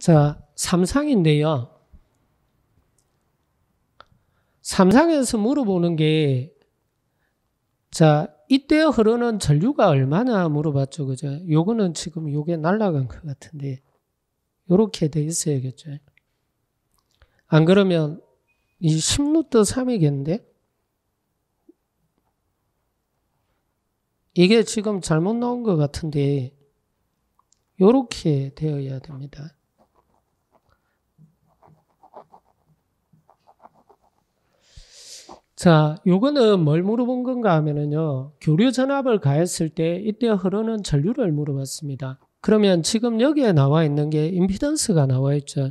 자, 삼상인데요. 삼상에서 물어보는 게, 자, 이때 흐르는 전류가 얼마나 물어봤죠. 그죠? 요거는 지금 요게 날라간 것 같은데, 요렇게 돼 있어야겠죠. 안 그러면 이 10루트 3이겠는데? 이게 지금 잘못 나온 것 같은데, 요렇게 되어야 됩니다. 자, 요거는 뭘 물어본 건가 하면은요. 교류 전압을 가했을 때 이때 흐르는 전류를 물어봤습니다. 그러면 지금 여기에 나와 있는 게 임피던스가 나와 있죠.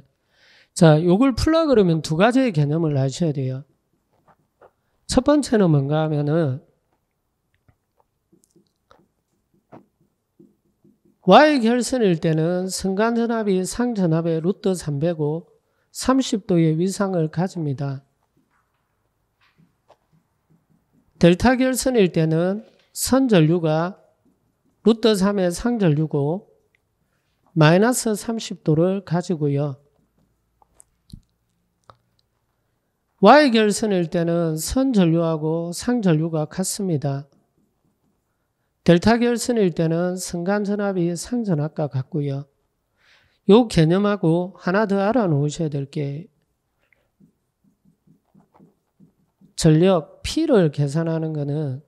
자, 요걸 풀라 그러면 두 가지의 개념을 아셔야 돼요. 첫 번째는 뭔가 하면은 Y 결선일 때는 승간 전압이 상 전압의 루트 3배고 30도의 위상을 가집니다. 델타 결선일 때는 선전류가 루트 3의 상전류고 마이너스 30도를 가지고요. Y 결선일 때는 선전류하고 상전류가 같습니다. 델타 결선일 때는 성간전압이 상전압과 같고요. 요 개념하고 하나 더 알아놓으셔야 될게 전력 P를 계산하는 것은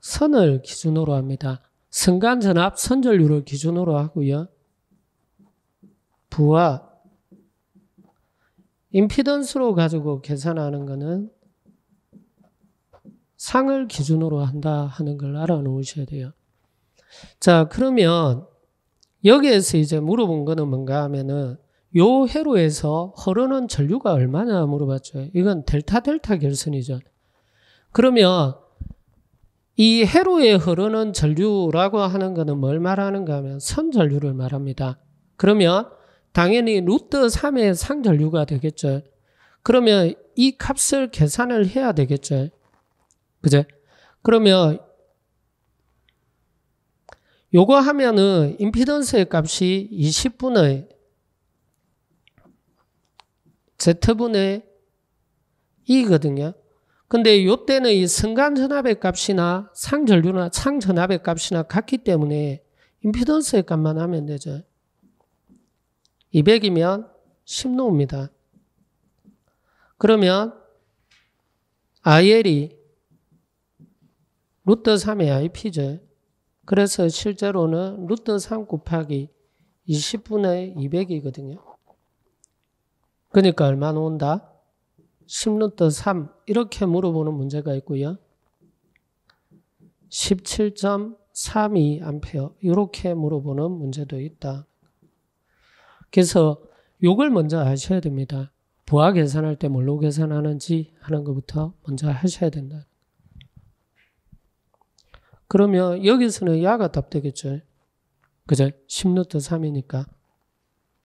선을 기준으로 합니다. 성간전압 선전류를 기준으로 하고요. 부와 임피던스로 가지고 계산하는 것은 상을 기준으로 한다 하는 걸 알아놓으셔야 돼요. 자, 그러면 여기에서 이제 물어본 거는 뭔가 하면은 요 해로에서 흐르는 전류가 얼마냐 물어봤죠. 이건 델타 델타 결선이죠. 그러면 이 해로에 흐르는 전류라고 하는 것은 뭘 말하는가 하면 선전류를 말합니다. 그러면 당연히 루트 3의 상전류가 되겠죠. 그러면 이 값을 계산을 해야 되겠죠. 그제? 그러면 요거 하면은 임피던스의 값이 20분의 Z분의 이거든요. 근데 요때는 이 성간전압의 값이나 상전류나 상전압의 값이나 같기 때문에 임피던스의 값만 하면 되죠. 200이면 10노입니다. 그러면 IL이 루트 3의 IP죠. 그래서 실제로는 루트 3 곱하기 20분의 200이거든요. 그러니까 얼마 나온다 16도 3 이렇게 물어보는 문제가 있고요. 17.32 암페어 이렇게 물어보는 문제도 있다. 그래서 요걸 먼저 하셔야 됩니다. 부하 계산할 때 뭘로 계산하는지 하는 것부터 먼저 하셔야 된다. 그러면 여기서는 야가 답되겠죠. 그죠? 16도 3이니까